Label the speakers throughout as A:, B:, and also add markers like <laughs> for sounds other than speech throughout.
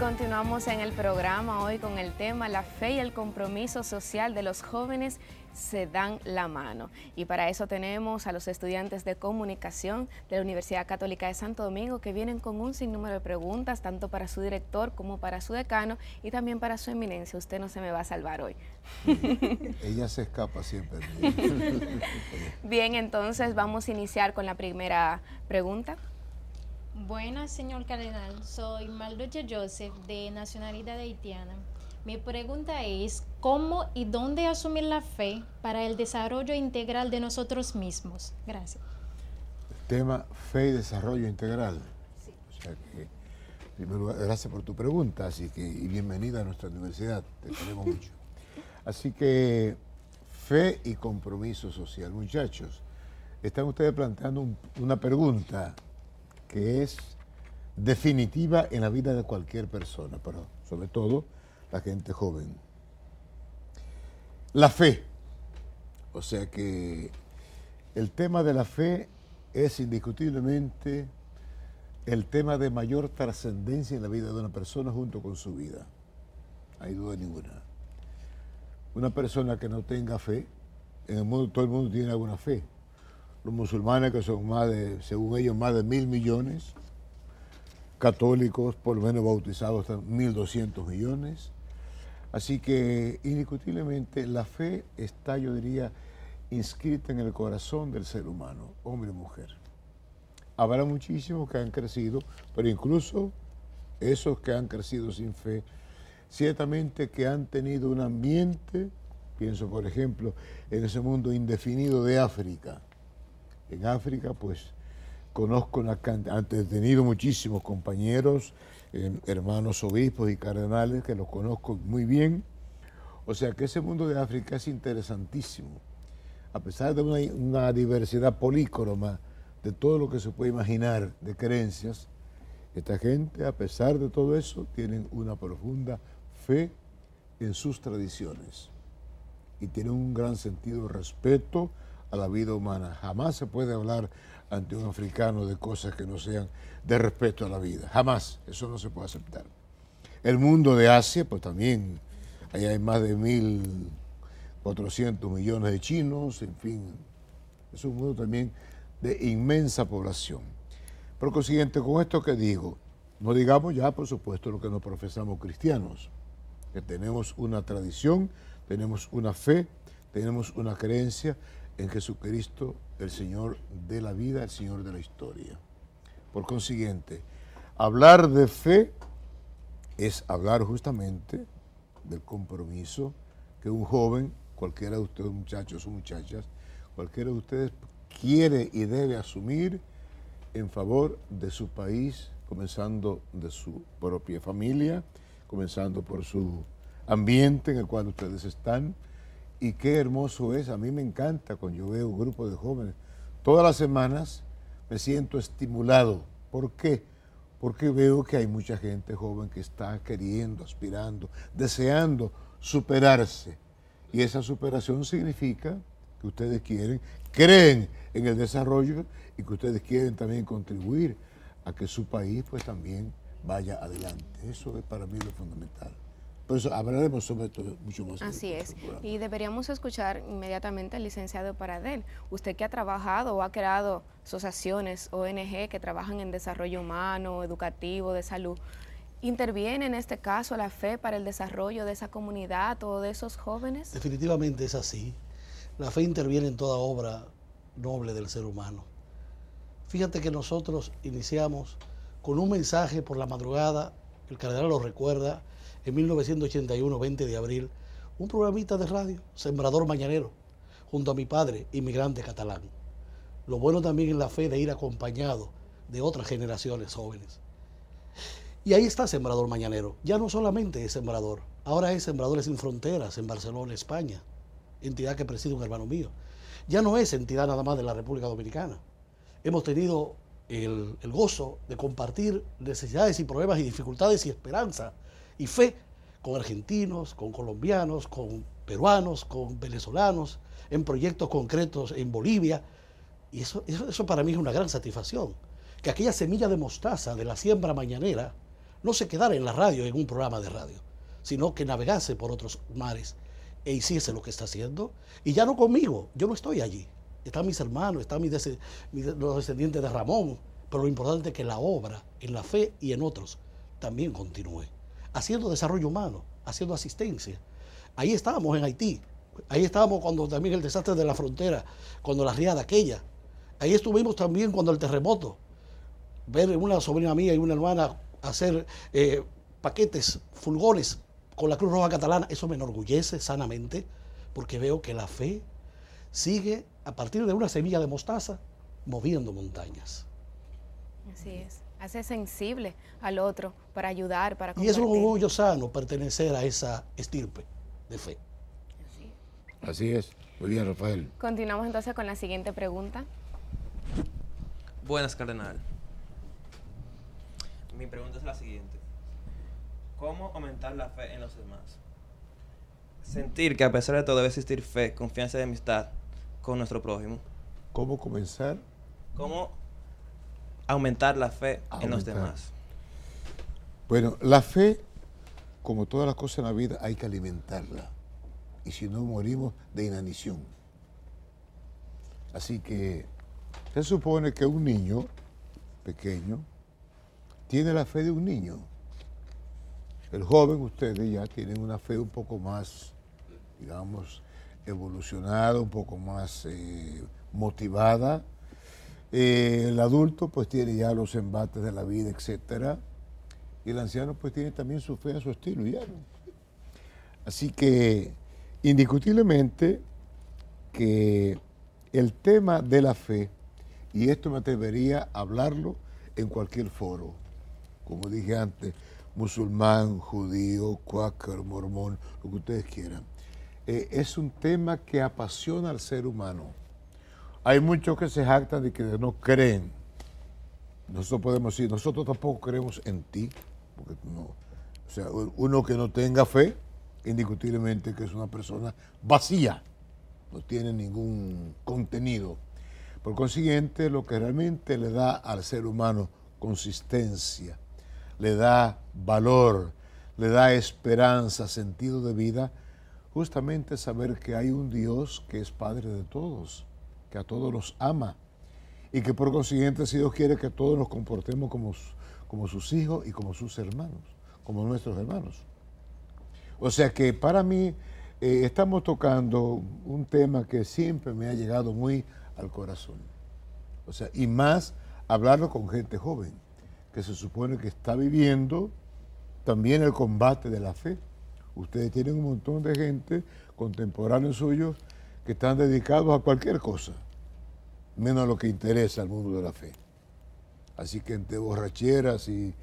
A: continuamos en el programa hoy con el tema La fe y el compromiso social de los jóvenes se dan la mano. Y para eso tenemos a los estudiantes de comunicación de la Universidad Católica de Santo Domingo que vienen con un sinnúmero de preguntas, tanto para su director como para su decano y también para su eminencia. Usted no se me va a salvar hoy.
B: <laughs> Ella se escapa siempre. <laughs>
A: Bien, entonces vamos a iniciar con la primera pregunta. Buenas, señor Cardenal. Soy Maldoche Joseph, de nacionalidad haitiana. Mi pregunta es, ¿cómo y dónde asumir la fe para el desarrollo integral de nosotros mismos? Gracias.
B: El Tema fe y desarrollo integral. Sí. O sea que, primero, gracias por tu pregunta, así que, y bienvenida a nuestra universidad, te queremos <laughs> mucho. Así que, fe y compromiso social. Muchachos, están ustedes planteando una pregunta que es definitiva en la vida de cualquier persona, pero sobre todo la gente joven. La fe. O sea que el tema de la fe es indiscutiblemente el tema de mayor trascendencia en la vida de una persona junto con su vida. hay duda ninguna. Una persona que no tenga fe, en el mundo todo el mundo tiene alguna fe, los musulmanes que son más de, según ellos, más de mil millones, católicos por lo menos bautizados mil doscientos millones. Así que indiscutiblemente la fe está, yo diría, inscrita en el corazón del ser humano, hombre y mujer. Habrá muchísimos que han crecido, pero incluso esos que han crecido sin fe, ciertamente que han tenido un ambiente, pienso por ejemplo en ese mundo indefinido de África, en África, pues conozco una he tenido muchísimos compañeros, em, hermanos obispos y cardenales que los conozco muy bien. O sea que ese mundo de África es interesantísimo, a pesar de una, diversidad polícroma de todo lo que se puede imaginar de creencias, esta gente, a pesar de todo eso, tienen una profunda fe en sus tradiciones y tienen un gran sentido de respeto a la vida humana. Jamás se puede hablar ante un africano de cosas que no sean de respeto a la vida. Jamás. Eso no se puede aceptar. El mundo de Asia, pues también, ahí hay más de 1.400 millones de chinos, en fin. Es un mundo también de inmensa población. Por consiguiente, con esto que digo, no digamos ya, por supuesto, lo que nos profesamos cristianos, que tenemos una tradición, tenemos una fe, tenemos una creencia en Jesucristo, el Señor de la vida, el Señor de la historia. Por consiguiente, hablar de fe es hablar justamente del compromiso que un joven, cualquiera de ustedes, muchachos o muchachas, cualquiera de ustedes quiere y debe asumir en favor de su país, comenzando de su propia familia, comenzando por su ambiente en el cual ustedes están, y qué hermoso es. A mí me encanta cuando yo veo un grupo de jóvenes. Todas las semanas me siento estimulado. ¿Por qué? Porque veo que hay mucha gente joven que está queriendo, aspirando, deseando superarse. Y esa superación significa que ustedes quieren, creen en el desarrollo y que ustedes quieren también contribuir a que su país pues también vaya adelante. Eso es para mí lo fundamental. Por eso hablaremos sobre esto mucho más. Así
A: es. Y deberíamos escuchar inmediatamente al licenciado Paradel. Usted que ha trabajado o ha creado asociaciones, ONG, que trabajan en desarrollo humano, educativo, de salud. ¿Interviene en este caso la fe para el desarrollo de esa comunidad o de esos jóvenes?
C: Definitivamente es así. La fe interviene en toda obra noble del ser humano. Fíjate que nosotros iniciamos con un mensaje por la madrugada, el cardenal lo recuerda, 1981, 20 de abril, un programita de radio, Sembrador Mañanero, junto a mi padre, inmigrante catalán. Lo bueno también es la fe de ir acompañado de otras generaciones jóvenes. Y ahí está Sembrador Mañanero. Ya no solamente es Sembrador, ahora es Sembradores sin Fronteras en Barcelona, España, entidad que preside un hermano mío. Ya no es entidad nada más de la República Dominicana. Hemos tenido el, el gozo de compartir necesidades y problemas y dificultades y esperanza y fe con argentinos, con colombianos, con peruanos, con venezolanos, en proyectos concretos en Bolivia. Y eso, eso, para mí es una gran satisfacción, que aquella semilla de mostaza de la siembra mañanera no se quedara en la radio, en un programa de radio, sino que navegase por otros mares e hiciese lo que está haciendo. Y ya no conmigo, yo no estoy allí. Están mis hermanos, están mis, los descendientes de Ramón, pero lo importante es que la obra, en la fe y en otros, también continúe haciendo desarrollo humano, haciendo asistencia. Ahí estábamos en Haití, ahí estábamos cuando también el desastre de la frontera, cuando la riada aquella, ahí estuvimos también cuando el terremoto, ver una sobrina mía y una hermana hacer eh, paquetes, fulgones con la Cruz Roja Catalana, eso me enorgullece sanamente, porque veo que la fe sigue a partir de una semilla de mostaza moviendo montañas.
A: Así es. Hace sensible al otro para ayudar, para compartir. Y es un
C: orgullo sano pertenecer a esa estirpe
B: de fe. Así es. Así es. Muy bien, Rafael.
A: Continuamos entonces con la siguiente pregunta.
B: Buenas, Cardenal.
D: Mi pregunta es la siguiente. ¿Cómo aumentar la fe en los demás? Sentir que a pesar de todo debe existir fe, confianza y amistad
B: con nuestro prójimo. ¿Cómo comenzar?
D: ¿Cómo aumentar la fe en los demás.
B: Bueno, la fe, como todas las cosas en la vida, hay que alimentarla. Y si no, morimos de inanición. Así que se supone que un niño pequeño tiene la fe de un niño. El joven, ustedes ya tienen una fe un poco más, digamos, evolucionada, un poco más eh, motivada, eh, el adulto pues tiene ya los embates de la vida, etcétera. Y el anciano pues tiene también su fe a su estilo, ya. Así que indiscutiblemente que el tema de la fe, y esto me atrevería a hablarlo en cualquier foro, como dije antes, musulmán, judío, cuáquer, mormón, lo que ustedes quieran, eh, es un tema que apasiona al ser humano hay muchos que se jactan de que no creen. Nosotros podemos decir, nosotros tampoco creemos en ti, o sea, uno que no tenga fe, indiscutiblemente que es una persona vacía, no tiene ningún contenido. Por consiguiente, lo que realmente le da al ser humano consistencia, le da valor, le da esperanza, sentido de vida, justamente saber que hay un Dios que es Padre de todos que a todos los ama y que por consiguiente, si Dios quiere, que todos nos comportemos como, como sus hijos y como sus hermanos, como nuestros hermanos. O sea que para mí eh, estamos tocando un tema que siempre me ha llegado muy al corazón. O sea, y más hablarlo con gente joven, que se supone que está viviendo también el combate de la fe. Ustedes tienen un montón de gente contemporáneos suyos que están dedicados a cualquier cosa menos lo que interesa al mundo de la fe. Así que entre borracheras y,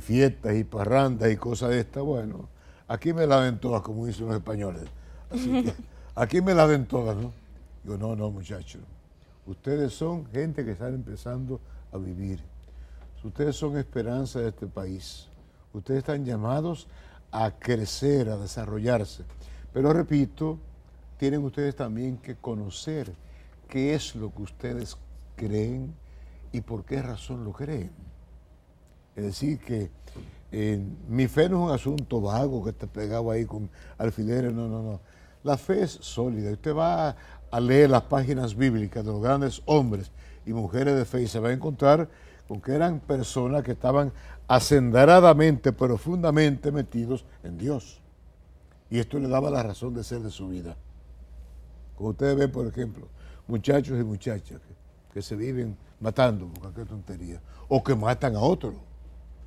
B: fiestas y parrandas y cosas de estas, bueno, aquí me la ven todas, como dicen los españoles. <laughs> aquí me la ven todas, ¿no? Digo, no, no, muchachos. Ustedes son gente que están empezando a vivir. Ustedes son esperanza de este país. Ustedes están llamados a crecer, a desarrollarse. Pero repito, tienen ustedes también que conocer qué es lo que ustedes creen y por qué razón lo creen. Es decir, que eh, mi fe no es un asunto vago que está pegado ahí con alfileres, no, no, no. La fe es sólida. Usted va a leer las páginas bíblicas de los grandes hombres y mujeres de fe y se va a encontrar con que eran personas que estaban asendradamente, profundamente metidos en Dios. Y esto le daba la razón de ser de su vida. Como ustedes ven, por ejemplo, muchachos y muchachas que, se viven matando por cualquier tontería o que matan a otro.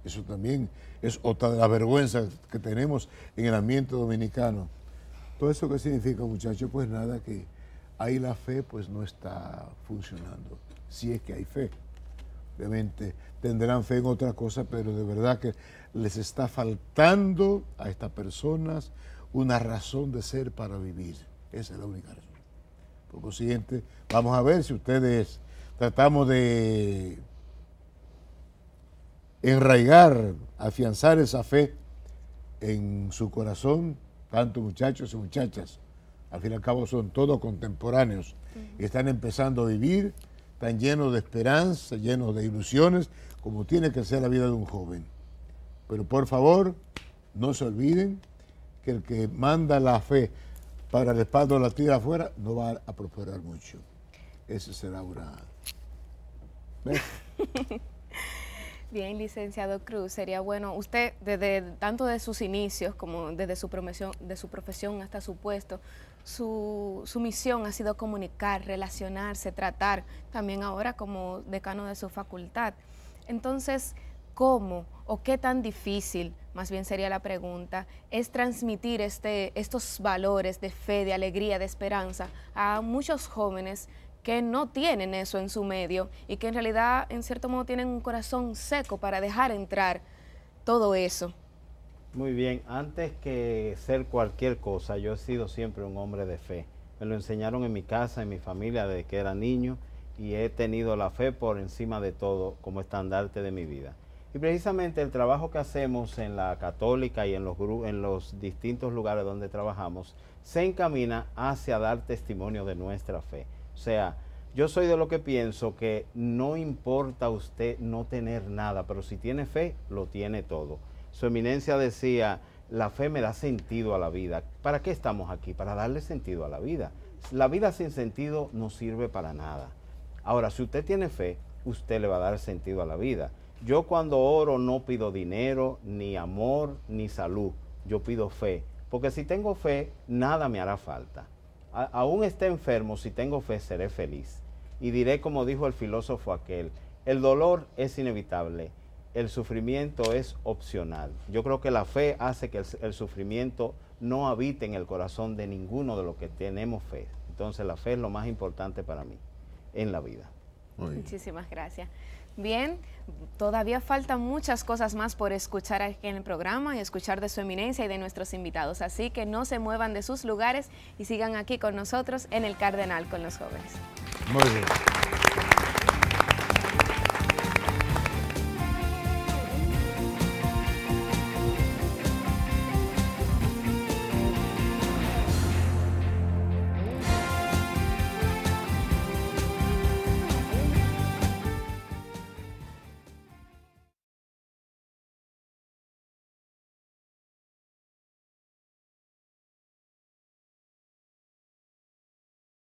B: Eso también es otra de las vergüenzas que tenemos en el ambiente dominicano. ¿Todo eso qué significa, muchachos? Pues nada, que ahí la fe pues no está funcionando, si es que hay fe. Obviamente tendrán fe en otra cosa, pero de verdad que les está faltando a estas personas una razón de ser para vivir. Esa es la única razón. Por consiguiente, vamos a ver si ustedes tratamos de enraigar, afianzar esa fe en su corazón, tanto muchachos y muchachas. Al fin y al cabo son todos contemporáneos. y Están empezando a vivir, tan llenos de esperanza, llenos de ilusiones, como tiene que ser la vida de un joven. Pero por favor, no se olviden que el que manda la fe, para el respaldo la tira afuera, no va a prosperar mucho. Ese será una...
A: <laughs> Bien, licenciado Cruz, sería bueno, usted desde tanto de sus inicios como desde su profesión, de su profesión hasta su puesto, su, su, misión ha sido comunicar, relacionarse, tratar, también ahora como decano de su facultad. Entonces, cómo o qué tan difícil, más bien sería la pregunta, es transmitir este, estos valores de fe, de alegría, de esperanza a muchos jóvenes que no tienen eso en su medio y que en realidad en cierto modo tienen un corazón seco para dejar entrar todo eso.
D: Muy bien, antes que ser cualquier cosa, yo he sido siempre un hombre de fe. Me lo enseñaron en mi casa, en mi familia, desde que era niño y he tenido la fe por encima de todo como estandarte de mi vida. Y precisamente el trabajo que hacemos en la católica y en los, en los distintos lugares donde trabajamos se encamina hacia dar testimonio de nuestra fe. O sea, yo soy de lo que pienso que no importa usted no tener nada, pero si tiene fe, lo tiene todo. Su eminencia decía, la fe me da sentido a la vida. ¿Para qué estamos aquí? Para darle sentido a la vida. La vida sin sentido no sirve para nada. Ahora, si usted tiene fe, usted le va a dar sentido a la vida. Yo cuando oro no pido dinero, ni amor, ni salud. Yo pido fe. Porque si tengo fe, nada me hará falta. aún esté enfermo, si tengo fe, seré feliz. Y diré como dijo el filósofo aquel, el dolor es inevitable, el sufrimiento es opcional. Yo creo que la fe hace que el, el sufrimiento no habite en el corazón de ninguno de los que tenemos fe. Entonces la fe es lo más importante para mí en la vida.
A: Muchísimas gracias. Bien, todavía faltan muchas cosas más por escuchar aquí en el programa y escuchar de su eminencia y de nuestros invitados. Así que no se muevan de sus lugares y sigan aquí con nosotros en el Cardenal con los jóvenes.
B: Muy